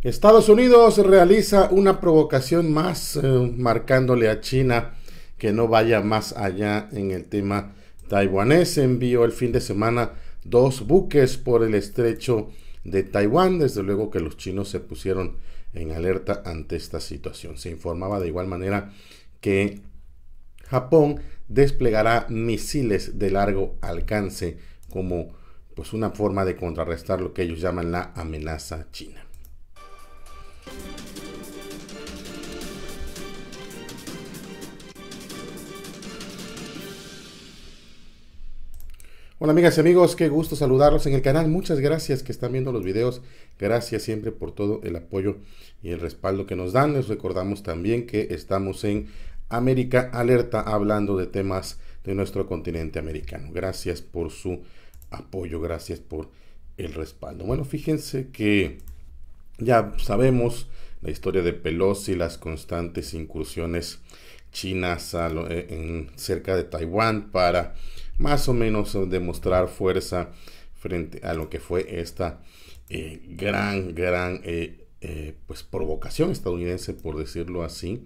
Estados Unidos realiza una provocación más eh, marcándole a China que no vaya más allá en el tema taiwanés. Envió el fin de semana dos buques por el estrecho de Taiwán. Desde luego que los chinos se pusieron en alerta ante esta situación. Se informaba de igual manera que Japón desplegará misiles de largo alcance como pues una forma de contrarrestar lo que ellos llaman la amenaza china. Hola amigas y amigos, qué gusto saludarlos en el canal. Muchas gracias que están viendo los videos. Gracias siempre por todo el apoyo y el respaldo que nos dan. Les recordamos también que estamos en América Alerta hablando de temas de nuestro continente americano. Gracias por su apoyo, gracias por el respaldo. Bueno, fíjense que ya sabemos la historia de Pelosi, las constantes incursiones chinas eh, en, cerca de Taiwán para más o menos demostrar fuerza frente a lo que fue esta eh, gran, gran eh, pues provocación estadounidense, por decirlo así,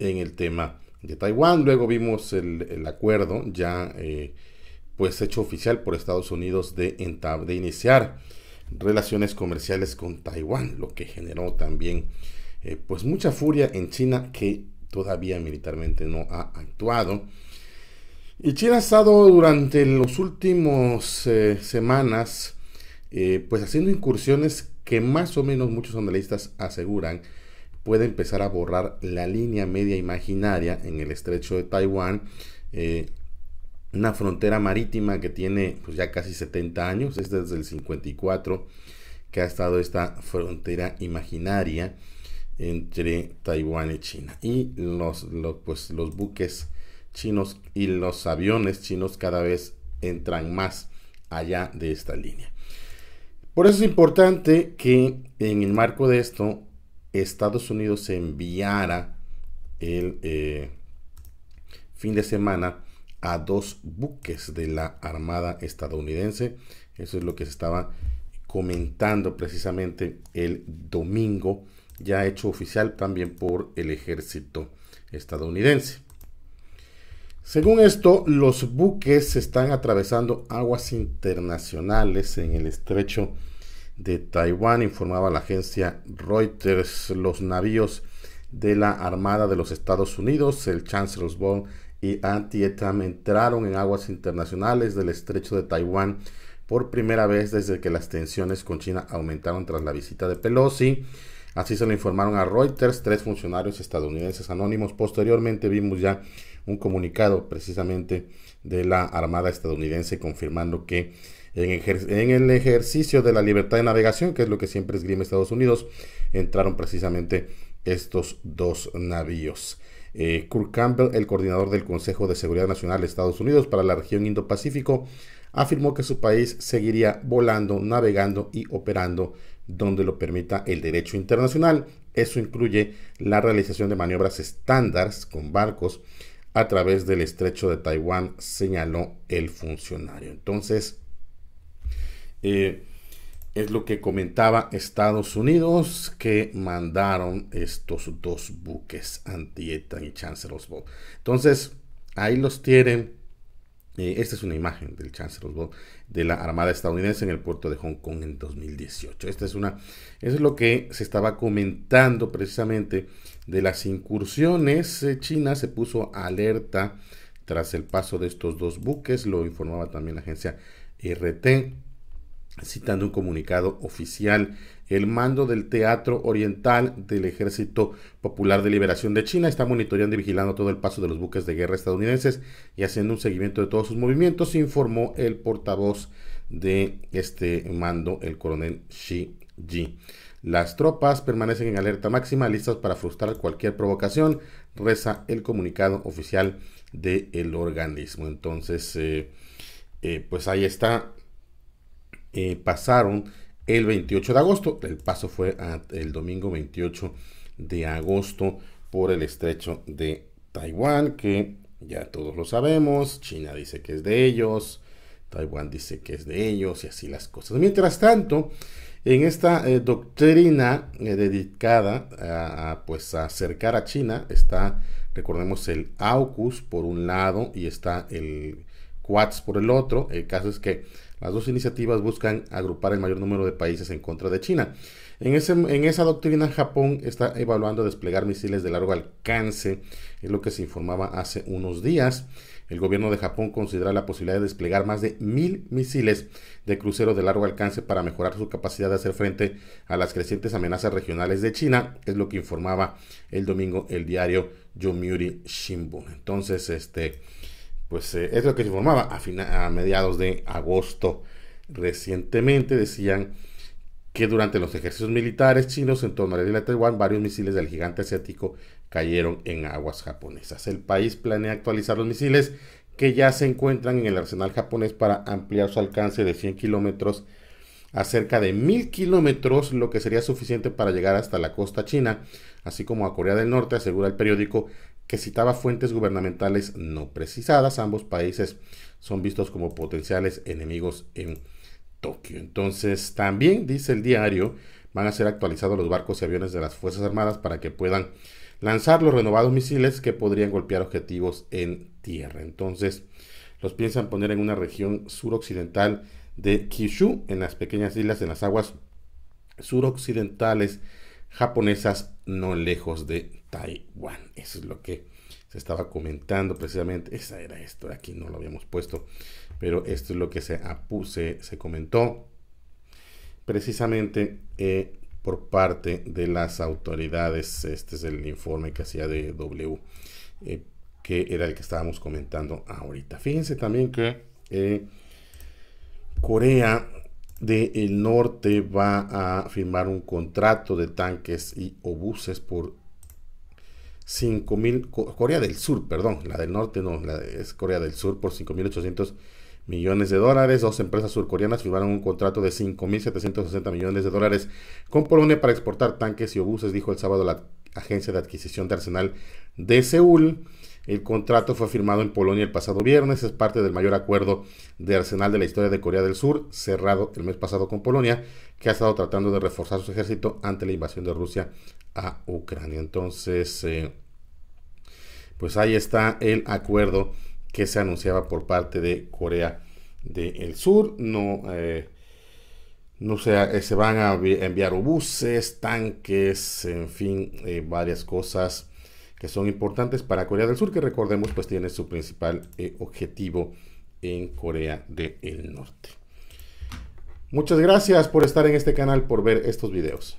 en el tema de Taiwán. Luego vimos el, acuerdo ya pues hecho oficial por Estados Unidos de, de iniciar relaciones comerciales con Taiwán, lo que generó también eh, pues mucha furia en China que todavía militarmente no ha actuado. Y China ha estado durante los últimos eh, semanas eh, pues haciendo incursiones que más o menos muchos analistas aseguran puede empezar a borrar la línea media imaginaria en el estrecho de Taiwán, una frontera marítima que tiene pues, ya casi 70 años, es desde el 54 que ha estado esta frontera imaginaria entre Taiwán y China. Y los, pues, los buques chinos y los aviones chinos cada vez entran más allá de esta línea. Por eso es importante que en el marco de esto Estados Unidos enviara el eh, fin de semana a dos buques de la Armada estadounidense. Eso es lo que se estaba comentando precisamente el domingo, ya hecho oficial también por el ejército estadounidense. Según esto, los buques están atravesando aguas internacionales en el estrecho de Taiwán, informaba la agencia Reuters. Los navíos de la Armada de los Estados Unidos, el Chancellor's Bond y Antietam entraron en aguas internacionales del estrecho de Taiwán por primera vez desde que las tensiones con China aumentaron tras la visita de Pelosi. Así se lo informaron a Reuters tres funcionarios estadounidenses anónimos. Posteriormente vimos ya un comunicado precisamente de la Armada estadounidense confirmando que en, el ejercicio de la libertad de navegación, que es lo que siempre esgrime Estados Unidos, entraron precisamente estos dos navíos. Eh, Kurt Campbell, el coordinador del Consejo de Seguridad Nacional de Estados Unidos para la región Indo-Pacífico, afirmó que su país seguiría volando, navegando y operando donde lo permita el derecho internacional. Eso incluye la realización de maniobras estándar con barcos a través del estrecho de Taiwán, señaló el funcionario. Entonces, eh, es lo que comentaba Estados Unidos que mandaron estos dos buques Antietam y Chancellor's Ball. Entonces, ahí los tienen. Eh, esta es una imagen del Chancellor's Ball de la Armada estadounidense en el puerto de Hong Kong en 2018. Esta es una es lo que se estaba comentando precisamente de las incursiones. Eh, China se puso alerta tras el paso de estos dos buques, lo informaba también la agencia RT Citando un comunicado oficial, el mando del Teatro Oriental del Ejército Popular de Liberación de China está monitoreando y vigilando todo el paso de los buques de guerra estadounidenses y haciendo un seguimiento de todos sus movimientos, informó el portavoz de este mando, el coronel Xi Ji. Las tropas permanecen en alerta máxima, listas para frustrar cualquier provocación, reza el comunicado oficial del organismo. Entonces, eh, eh, pues ahí está eh, pasaron el 28 de agosto. El paso fue el domingo 28 de agosto por el estrecho de Taiwán, que ya todos lo sabemos. China dice que es de ellos, Taiwán dice que es de ellos y así las cosas. Mientras tanto, en esta eh, doctrina eh, dedicada a, pues, a acercar a China está, recordemos, el AUKUS por un lado y está el Quats por el otro. El caso es que las dos iniciativas buscan agrupar el mayor número de países en contra de China. En, ese, en esa doctrina, Japón está evaluando desplegar misiles de largo alcance, es lo que se informaba hace unos días. El gobierno de Japón considera la posibilidad de desplegar más de mil misiles de crucero de largo alcance para mejorar su capacidad de hacer frente a las crecientes amenazas regionales de China, es lo que informaba el domingo el diario Yomiuri Shimbun. Entonces, este, pues eh, es lo que se informaba a, a mediados de agosto. Recientemente decían que durante los ejercicios militares chinos en torno a la isla de Taiwán, varios misiles del gigante asiático cayeron en aguas japonesas. El país planea actualizar los misiles que ya se encuentran en el arsenal japonés para ampliar su alcance de 100 kilómetros a cerca de 1000 kilómetros, lo que sería suficiente para llegar hasta la costa china, así como a Corea del Norte, asegura el periódico que citaba fuentes gubernamentales no precisadas. Ambos países son vistos como potenciales enemigos en Tokio. Entonces, también dice el diario, van a ser actualizados los barcos y aviones de las Fuerzas Armadas para que puedan lanzar los renovados misiles que podrían golpear objetivos en tierra. Entonces, los piensan poner en una región suroccidental de Kyushu, en las pequeñas islas, en las aguas suroccidentales japonesas no lejos de Taiwán. Eso es lo que se estaba comentando precisamente. Esa era esto, aquí no lo habíamos puesto, pero esto es lo que se, apuse, se comentó precisamente eh, por parte de las autoridades. Este es el informe que hacía de W, eh, que era el que estábamos comentando ahorita. Fíjense también que eh, Corea del el norte va a firmar un contrato de tanques y obuses por 5 mil, Corea del Sur, perdón, la del norte no, la es Corea del Sur por 5.800 millones de dólares. Dos empresas surcoreanas firmaron un contrato de mil 5.760 millones de dólares con Polonia para exportar tanques y obuses, dijo el sábado la Agencia de Adquisición de Arsenal de Seúl. El contrato fue firmado en Polonia el pasado viernes, es parte del mayor acuerdo de arsenal de la historia de Corea del Sur, cerrado el mes pasado con Polonia, que ha estado tratando de reforzar su ejército ante la invasión de Rusia a Ucrania. Entonces, eh, pues ahí está el acuerdo que se anunciaba por parte de Corea del Sur. No, eh, no sé, eh, se van a enviar obuses, tanques, en fin, varias cosas que son importantes para Corea del Sur, que recordemos pues tiene su principal eh, objetivo en Corea del Norte. Muchas gracias por estar en este canal, por ver estos videos.